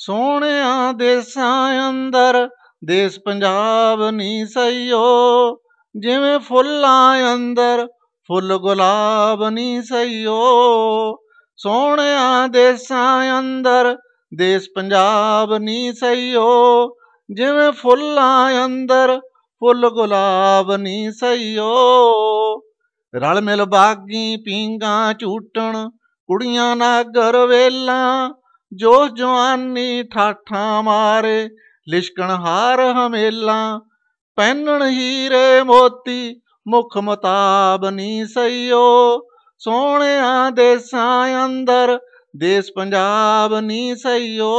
ਸੋਹਣਿਆ ਦੇਸਾਂ ਅੰਦਰ ਦੇਸ ਪੰਜਾਬ ਨਹੀਂ ਸਈਓ ਜਿਵੇਂ ਫੁੱਲਾਂ ਅੰਦਰ ਫੁੱਲ ਗੁਲਾਬ ਨਹੀਂ ਸਈਓ ਸੋਹਣਿਆ ਦੇਸਾਂ ਅੰਦਰ ਦੇਸ ਪੰਜਾਬ ਨਹੀਂ ਸਈਓ ਜਿਵੇਂ ਫੁੱਲਾਂ ਅੰਦਰ ਫੁੱਲ ਗੁਲਾਬ ਨਹੀਂ ਸਈਓ ਰਲ ਮਿਲ ਬਾਗੀ ਪੀਂਗਾ ਝੂਟਣ ਕੁੜੀਆਂ ਨਾਗਰ ਵੇਲਾ ਜੋ ਜਵਾਨੀ ਠਾਠਾ ਮਾਰੇ ਲਿਸ਼ਕਣ ਹਾਰ ਹਮੇਲਾ ਪਹਿਨਣ ਹੀਰੇ ਮੋਤੀ ਮੁਖ ਮਤਾਬ ਨਹੀਂ ਸਈਓ ਸੋਹਣਿਆਂ ਦੇਸਾਂ ਅੰਦਰ ਦੇਸ ਪੰਜਾਬ ਨਹੀਂ ਸਈਓ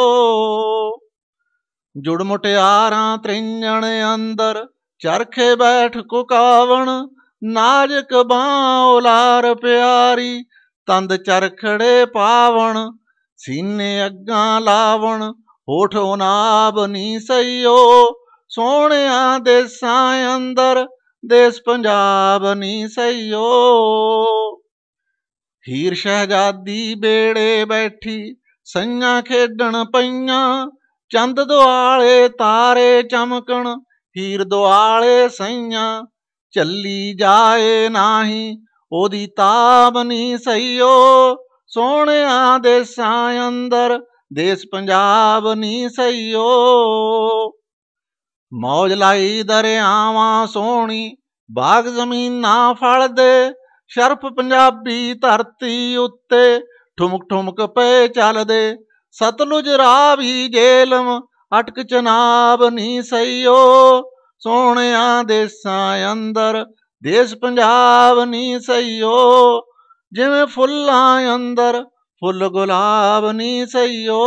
ਜੁੜ ਮੁਟਿਆਰਾਂ ਤ੍ਰਿੰਜਣ ਅੰਦਰ ਚਰਖੇ ਬੈਠ ਕੁਕਾਵਣ ਨਾਜਕ ਬਾਉਲਾਰ ਪਿਆਰੀ ਤੰਦ ਚਰਖੜੇ ਪਾਵਣ ਸੀਨੇ ਅੱਗਾਂ ਲਾਵਣ ਹੋਠ ਉਨਾਬ ਨੀ ਸਈਓ ਸੋਹਣਿਆ ਦੇਸਾਂ ਅੰਦਰ ਦੇਸ ਪੰਜਾਬ ਨੀ ਸਈਓ ਹੀਰ ਸ਼ਹਿਜ਼ਾਦੀ ਬੇੜੇ ਬੈਠੀ ਸੰਗਾ ਖੇਡਣ ਪਈਆਂ ਚੰਦ ਦੁਆਲੇ ਤਾਰੇ ਚਮਕਣ ਹੀਰ ਦੁਆਲੇ ਸਈਆਂ ਚੱਲੀ ਜਾਏ ਨਾਹੀ ਉਹਦੀ ਤਾਬ ਨਹੀਂ ਸਈਓ ਸੋਹਣਿਆਂ ਸਾਂ ਅੰਦਰ ਦੇਸ ਪੰਜਾਬ ਨਹੀਂ ਸਈਓ ਮੌਜ ਲਾਈ ਦਰਿਆਵਾਂ ਸੋਹਣੀ ਬਾਗ ਜ਼ਮੀਨਾਂ ਦੇ ਸ਼ਰਫ ਪੰਜਾਬੀ ਧਰਤੀ ਉੱਤੇ ਠੁਮਕ ਠੁਮਕ ਪਏ ਚੱਲਦੇ ਸਤਲੁਜ ਰਾਵੀ ਜੇਲਮ ਅਟਕ ਚਨਾਬ ਨਹੀਂ ਸਈਓ ਸੋਹਣਿਆਂ ਸਾਂ ਅੰਦਰ ਦੇਸ ਪੰਜਾਬ ਨਹੀਂ ਸਈਓ ਜਿਵੇਂ ਫੁੱਲਾਂ ਅੰਦਰ ਫੁੱਲ ਗੁਲਾਬ ਨਹੀਂ ਸਈਓ